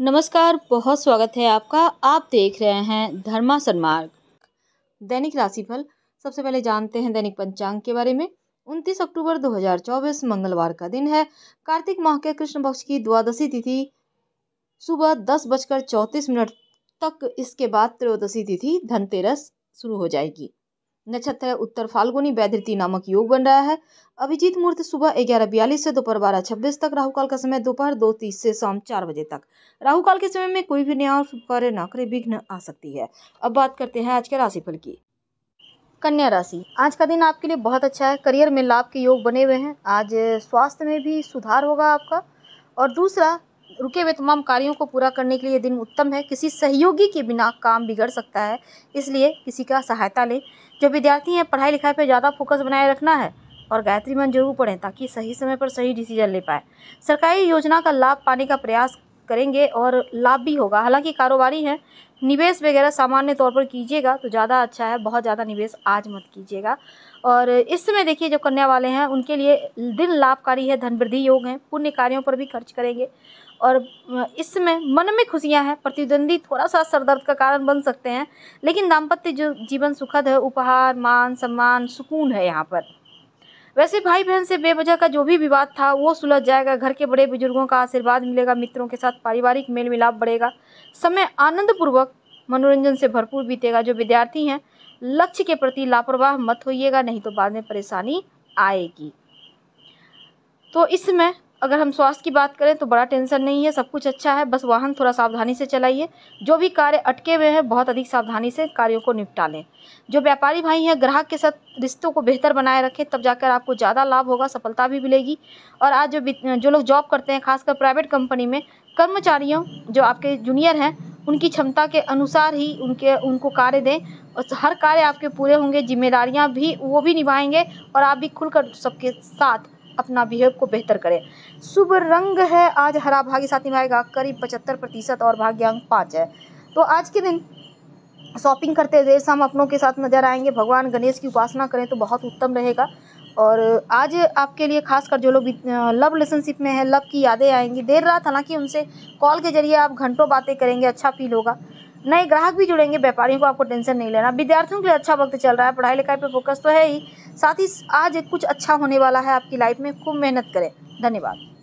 नमस्कार बहुत स्वागत है आपका आप देख रहे हैं धर्मा सन्मार्ग दैनिक राशिफल सबसे पहले जानते हैं दैनिक पंचांग के बारे में उनतीस अक्टूबर 2024 मंगलवार का दिन है कार्तिक माह के कृष्ण पक्ष की द्वादशी तिथि सुबह दस बजकर चौंतीस मिनट तक इसके बाद त्रयोदशी तिथि धनतेरस शुरू हो जाएगी नक्षत्र उत्तर फाल्गुनी वैधृति नामक योग बन रहा है अभिजीत मुहूर्त सुबह ग्यारह बयालीस से दोपहर बारह छब्बीस तक राहुकाल का समय दोपहर दो तीस से शाम चार बजे तक राहुकाल के समय में कोई भी न्याय कार्य नौकरी विघ्न आ सकती है अब बात करते हैं आज के राशिफल की कन्या राशि आज का दिन आपके लिए बहुत अच्छा है करियर में लाभ के योग बने हुए हैं आज स्वास्थ्य में भी सुधार होगा आपका और दूसरा रुके हुए तमाम कार्यों को पूरा करने के लिए दिन उत्तम है किसी सहयोगी के बिना काम बिगड़ सकता है इसलिए किसी का सहायता लें जो विद्यार्थी हैं पढ़ाई लिखाई पर ज़्यादा फोकस बनाए रखना है और गायत्री मन जरूर पढ़ें ताकि सही समय पर सही डिसीजन ले पाए सरकारी योजना का लाभ पाने का प्रयास करेंगे और लाभ भी होगा हालांकि कारोबारी हैं निवेश वगैरह सामान्य तौर पर कीजिएगा तो ज़्यादा अच्छा है बहुत ज़्यादा निवेश आज मत कीजिएगा और इस समय देखिए जो कन्या वाले हैं उनके लिए दिन लाभकारी है धन वृद्धि योग हैं पुण्य कार्यों पर भी खर्च करेंगे और इस समय मन में खुशियां हैं प्रतिद्वंदी थोड़ा सा सरदर्द का कारण बन सकते हैं लेकिन दाम्पत्य जो जीवन सुखद है उपहार मान सम्मान सुकून है यहाँ पर वैसे भाई बहन से बेवजह का जो भी विवाद था वो सुलझ जाएगा घर के बड़े बुजुर्गों का आशीर्वाद मिलेगा मित्रों के साथ पारिवारिक मेल मिलाप बढ़ेगा समय आनंदपूर्वक मनोरंजन से भरपूर बीतेगा जो विद्यार्थी हैं लक्ष्य के प्रति लापरवाह मत होइएगा नहीं तो बाद में परेशानी आएगी तो इसमें अगर हम स्वास्थ्य की बात करें तो बड़ा टेंशन नहीं है सब कुछ अच्छा है बस वाहन थोड़ा सावधानी से चलाइए जो भी कार्य अटके हुए हैं बहुत अधिक सावधानी से कार्यों को निपटा लें जो व्यापारी भाई हैं ग्राहक के साथ रिश्तों को बेहतर बनाए रखें तब जाकर आपको ज़्यादा लाभ होगा सफलता भी मिलेगी और आज जो जो लोग जॉब करते हैं खासकर प्राइवेट कंपनी में कर्मचारियों जो आपके जूनियर हैं उनकी क्षमता के अनुसार ही उनके उनको कार्य दें और हर कार्य आपके पूरे होंगे जिम्मेदारियाँ भी वो भी निभाएंगे और आप भी खुलकर सबके साथ अपना बिहेव को बेहतर करें शुभ रंग है आज हरा भाग्य साथी में आएगा करीब पचहत्तर प्रतिशत और भाग्यांक पाँच है तो आज के दिन शॉपिंग करते हुए हम अपनों के साथ नजर आएंगे भगवान गणेश की उपासना करें तो बहुत उत्तम रहेगा और आज आपके लिए खासकर जो लोग लव रिलेशनशिप में है लव की यादें आएंगी देर रात हालांकि उनसे कॉल के जरिए आप घंटों बातें करेंगे अच्छा फील होगा नए ग्राहक भी जुड़ेंगे व्यापारियों को आपको टेंशन नहीं लेना विद्यार्थियों के लिए अच्छा वक्त चल रहा है पढ़ाई लिखाई पर फोकस तो है ही साथ ही आज कुछ अच्छा होने वाला है आपकी लाइफ में खूब मेहनत करें धन्यवाद